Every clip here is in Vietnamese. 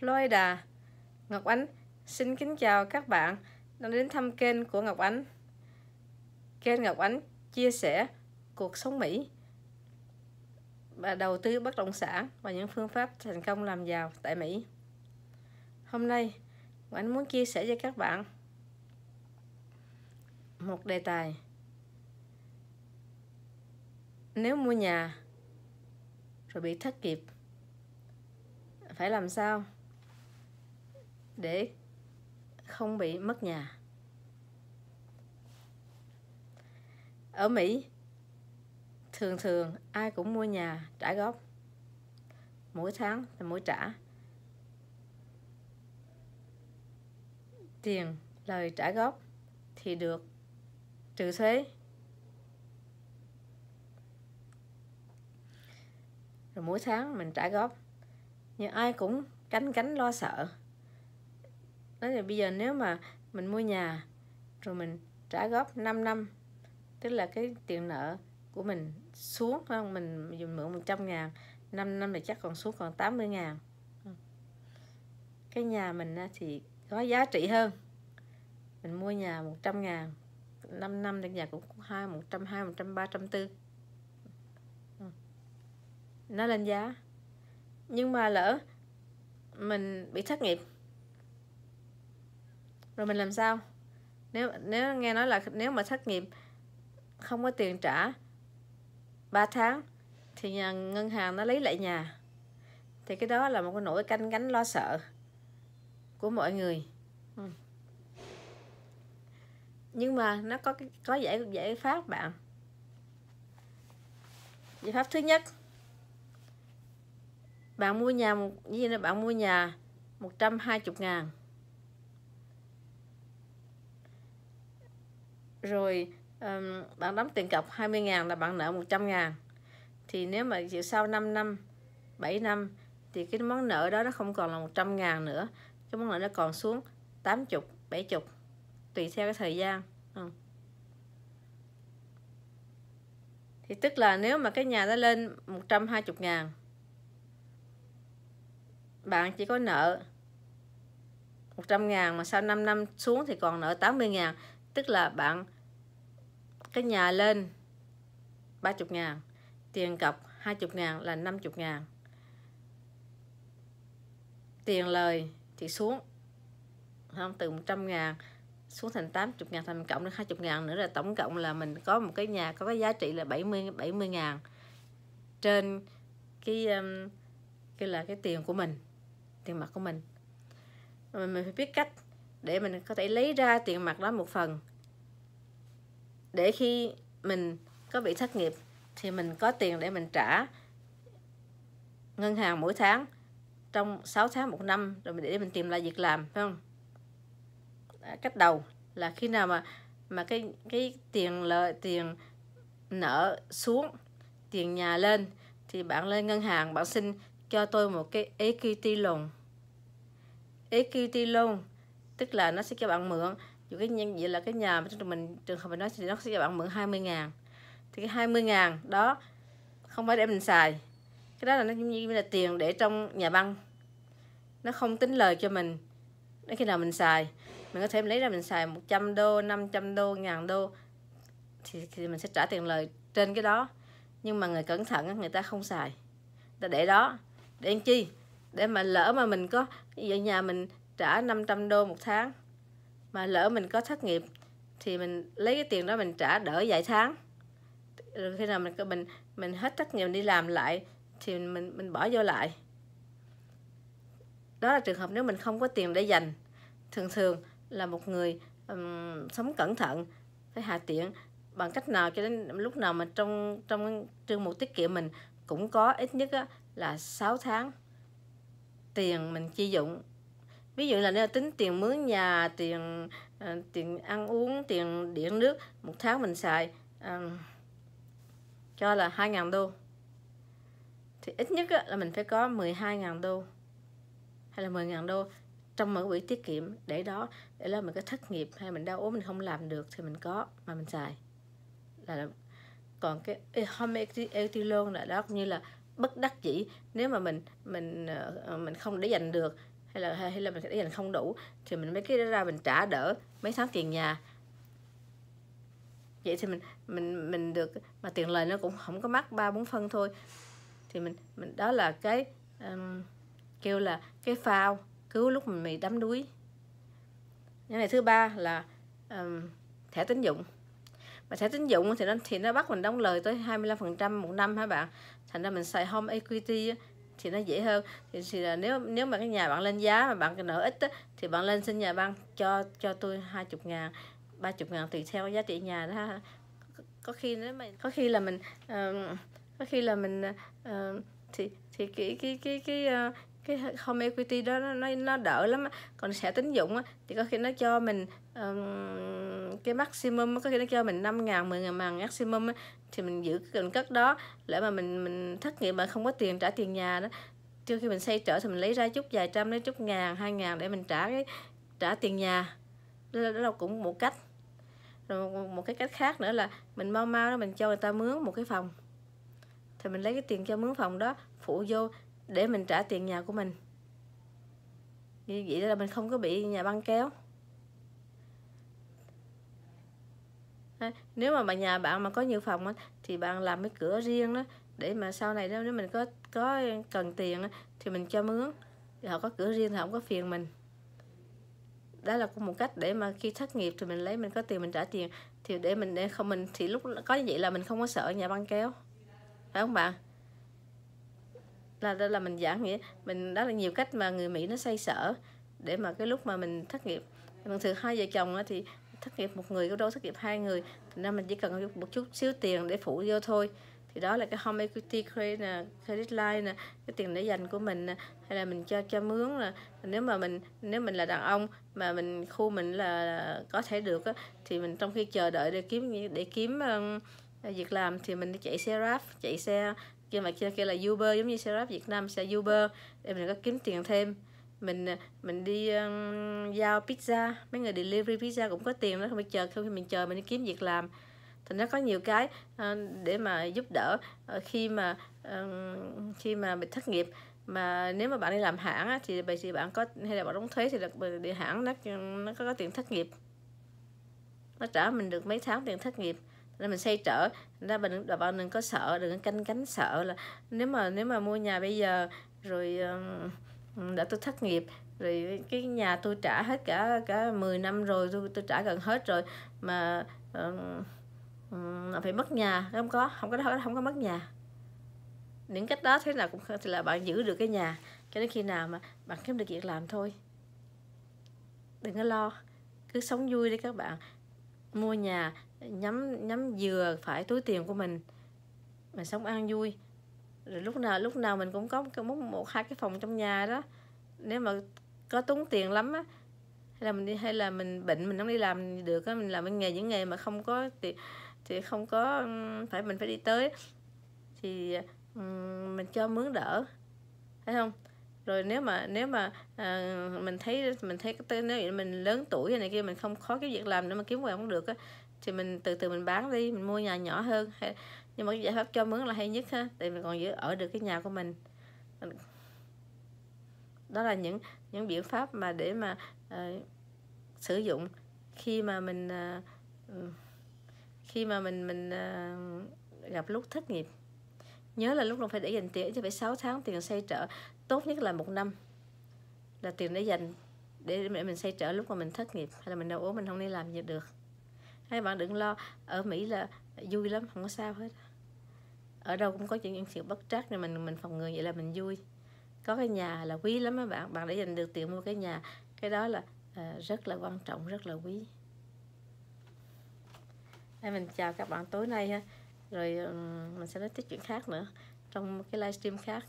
Florida. Ngọc Ánh xin kính chào các bạn đang đến thăm kênh của Ngọc Ánh. Kênh Ngọc Ánh chia sẻ cuộc sống Mỹ và đầu tư bất động sản và những phương pháp thành công làm giàu tại Mỹ. Hôm nay, Ngọc Ánh muốn chia sẻ với các bạn một đề tài. Nếu mua nhà rồi bị thất nghiệp phải làm sao để không bị mất nhà ở Mỹ thường thường ai cũng mua nhà trả góp mỗi tháng là mỗi trả tiền lời trả góp thì được trừ thuế rồi mỗi tháng mình trả góp nhưng ai cũng cánh cánh lo sợ nói là bây giờ nếu mà mình mua nhà rồi mình trả góp 5 năm tức là cái tiền nợ của mình xuống không mình dùng mượn 100 ngàn 5 năm thì chắc còn xuống còn 80 ngàn ừ. cái nhà mình thì có giá trị hơn mình mua nhà 100 ngàn 5 năm thì nhà cũng hai một trăm hai một trăm ba trăm tư ừ. nó lên giá nhưng mà lỡ mình bị thất nghiệp rồi mình làm sao nếu nếu nghe nói là nếu mà thất nghiệp không có tiền trả 3 tháng thì nhà, ngân hàng nó lấy lại nhà thì cái đó là một cái nỗi canh cánh lo sợ của mọi người ừ. nhưng mà nó có có giải giải pháp bạn giải pháp thứ nhất bạn mua nhà một gì nữa bạn mua nhà 120 ngàn rồi um, bạn đóng tiền cọc 20 ngàn là bạn nợ 100 ngàn thì nếu mà chịu sau 5 năm 7 năm thì cái món nợ đó nó không còn là 100 ngàn nữa cái món nợ nó còn xuống 80 70 tùy theo cái thời gian ừ. thì tức là nếu mà cái nhà nó lên 120 ngàn bạn chỉ có nợ 100 ngàn mà sau 5 năm xuống thì còn nợ 80 ngàn tức là bạn cái nhà lên 30 ngàn tiền cọc 20 ngàn là 50 ngàn tiền lời thì xuống không từ 100 ngàn xuống thành 80 ngàn thành cộng được 20 ngàn nữa là tổng cộng là mình có một cái nhà có cái giá trị là 70 70 ngàn trên cái um, cái là cái tiền của mình tiền mặt của mình mình phải biết cách để mình có thể lấy ra tiền mặt đó một phần để khi mình có bị thất nghiệp thì mình có tiền để mình trả ngân hàng mỗi tháng trong 6 tháng một năm rồi mình để mình tìm lại việc làm phải không cách đầu là khi nào mà mà cái cái tiền lợi tiền nợ xuống tiền nhà lên thì bạn lên ngân hàng bạn xin cho tôi một cái equity loan equity loan tức là nó sẽ cho bạn mượn dù cái nhân vậy là cái nhà mà trong mình trường hợp mình nói thì nó sẽ cho bạn mượn 20 ngàn thì cái 20 ngàn đó không phải để mình xài cái đó là nó giống như là tiền để trong nhà băng nó không tính lời cho mình đến khi nào mình xài mình có thể lấy ra mình xài 100 đô 500 đô ngàn đô thì, thì mình sẽ trả tiền lời trên cái đó nhưng mà người cẩn thận người ta không xài ta để đó để làm chi để mà lỡ mà mình có ví dụ nhà mình trả 500 đô một tháng mà lỡ mình có thất nghiệp thì mình lấy cái tiền đó mình trả đỡ vài tháng rồi khi nào mình mình mình hết trách nhiệm đi làm lại thì mình mình bỏ vô lại đó là trường hợp nếu mình không có tiền để dành thường thường là một người um, sống cẩn thận phải hạ tiện bằng cách nào cho đến lúc nào mà trong trong trường mục tiết kiệm mình cũng có ít nhất á, là 6 tháng tiền mình chi dụng ví dụ là nếu tính tiền mướn nhà tiền uh, tiền ăn uống tiền điện nước một tháng mình xài um, cho là 2.000 đô thì ít nhất là mình phải có 12.000 đô hay là 10.000 đô trong một quỹ tiết kiệm để đó để là mình có thất nghiệp hay mình đau ốm mình không làm được thì mình có mà mình xài là còn cái home equity loan là đó cũng như là bất đắc dĩ nếu mà mình mình ờ, mình không để dành được hay là hay là mình thấy dành không đủ thì mình mới cái ra mình trả đỡ mấy tháng tiền nhà vậy thì mình mình mình được mà tiền lời nó cũng không có mắc ba bốn phân thôi thì mình mình đó là cái um, kêu là cái phao cứu lúc mình bị đắm đuối cái này thứ ba là um, thẻ tín dụng mà thẻ tín dụng thì nó thì nó bắt mình đóng lời tới 25% một năm hả bạn thành ra mình xài home equity thì nó dễ hơn thì, thì là nếu nếu mà cái nhà bạn lên giá mà bạn nợ ít á, thì bạn lên xin nhà băng cho cho tôi 20 ngàn 30 ngàn tùy theo giá trị nhà đó ha. có khi nếu mà có khi là mình uh, có khi là mình uh, thì thì cái cái cái cái uh, cái home equity đó nó nó đỡ lắm còn thẻ tín dụng á, thì có khi nó cho mình um, cái maximum có khi nó cho mình 5 ngàn 10 ngàn bằng maximum á, thì mình giữ cái cần cất đó lỡ mà mình mình thất nghiệp mà không có tiền trả tiền nhà đó trước khi mình xây trở thì mình lấy ra chút vài trăm lấy chút ngàn hai ngàn để mình trả cái trả tiền nhà đó là, đó là cũng một cách rồi một cái cách khác nữa là mình mau mau đó mình cho người ta mướn một cái phòng thì mình lấy cái tiền cho mướn phòng đó phụ vô để mình trả tiền nhà của mình như vậy là mình không có bị nhà băng kéo nếu mà, mà nhà bạn mà có nhiều phòng thì bạn làm cái cửa riêng đó để mà sau này nếu mình có có cần tiền thì mình cho mướn thì họ có cửa riêng thì họ không có phiền mình đó là cũng một cách để mà khi thất nghiệp thì mình lấy mình có tiền mình trả tiền thì để mình để không mình thì lúc có như vậy là mình không có sợ nhà băng kéo phải không bạn là đây là mình giảng nghĩa mình đó là nhiều cách mà người Mỹ nó xoay sở để mà cái lúc mà mình thất nghiệp thường thường hai vợ chồng thì thất nghiệp một người có đâu thất nghiệp hai người thành ra mình chỉ cần một chút xíu tiền để phụ vô thôi thì đó là cái home equity credit nè credit line nè cái tiền để dành của mình nè hay là mình cho cho mướn là nếu mà mình nếu mình là đàn ông mà mình khu mình là có thể được á, thì mình trong khi chờ đợi để kiếm để kiếm um, việc làm thì mình chạy xe grab chạy xe kia mà kia kia là Uber giống như xe Grab Việt Nam xe Uber để mình có kiếm tiền thêm mình à, mình đi um, giao pizza mấy người delivery pizza cũng có tiền đó không phải chờ không khi mình chờ mình đi kiếm việc làm thì nó có nhiều cái uh, để mà giúp đỡ uh, khi mà uh, khi mà bị thất nghiệp mà nếu mà bạn đi làm hãng á, thì bây giờ bạn có hay là bạn đóng thuế thì được đi hãng nó nó có, có tiền thất nghiệp nó trả mình được mấy tháng tiền thất nghiệp nên mình xây trở ra mình là bạn đừng có sợ đừng có canh cánh sợ là nếu mà nếu mà mua nhà bây giờ rồi đã tôi thất nghiệp rồi cái nhà tôi trả hết cả cả 10 năm rồi tôi tôi trả gần hết rồi mà uh, phải mất nhà không có không có đó không có mất nhà những cách đó thế nào cũng thì là bạn giữ được cái nhà cho đến khi nào mà bạn kiếm được việc làm thôi đừng có lo cứ sống vui đi các bạn mua nhà nhắm nhắm dừa phải túi tiền của mình mình sống ăn vui rồi lúc nào lúc nào mình cũng có một, một, một hai cái phòng trong nhà đó nếu mà có tốn tiền lắm á hay là mình đi hay là mình bệnh mình không đi làm được á mình làm cái nghề những nghề mà không có thì, thì không có phải mình phải đi tới thì mình cho mướn đỡ thấy không rồi nếu mà nếu mà à, mình thấy mình thấy cái tên nếu mình lớn tuổi này kia mình không khó cái việc làm nữa mà kiếm việc không được á thì mình từ từ mình bán đi mình mua nhà nhỏ hơn nhưng mà cái giải pháp cho mướn là hay nhất ha tại mình còn giữ ở được cái nhà của mình đó là những những biện pháp mà để mà uh, sử dụng khi mà mình uh, khi mà mình mình uh, gặp lúc thất nghiệp nhớ là lúc nào phải để dành tiền chứ phải 6 tháng tiền xây trở tốt nhất là một năm là tiền để dành để mình xây trở lúc mà mình thất nghiệp hay là mình đau ốm mình không đi làm gì được hai bạn đừng lo ở mỹ là vui lắm không có sao hết ở đâu cũng có những sự bất trắc này mình mình phòng người vậy là mình vui có cái nhà là quý lắm mấy bạn bạn đã dành được tiền mua cái nhà cái đó là uh, rất là quan trọng rất là quý đây mình chào các bạn tối nay ha rồi ờ, mình sẽ nói tiếp chuyện khác nữa trong cái livestream khác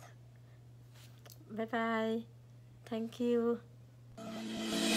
bye bye thank you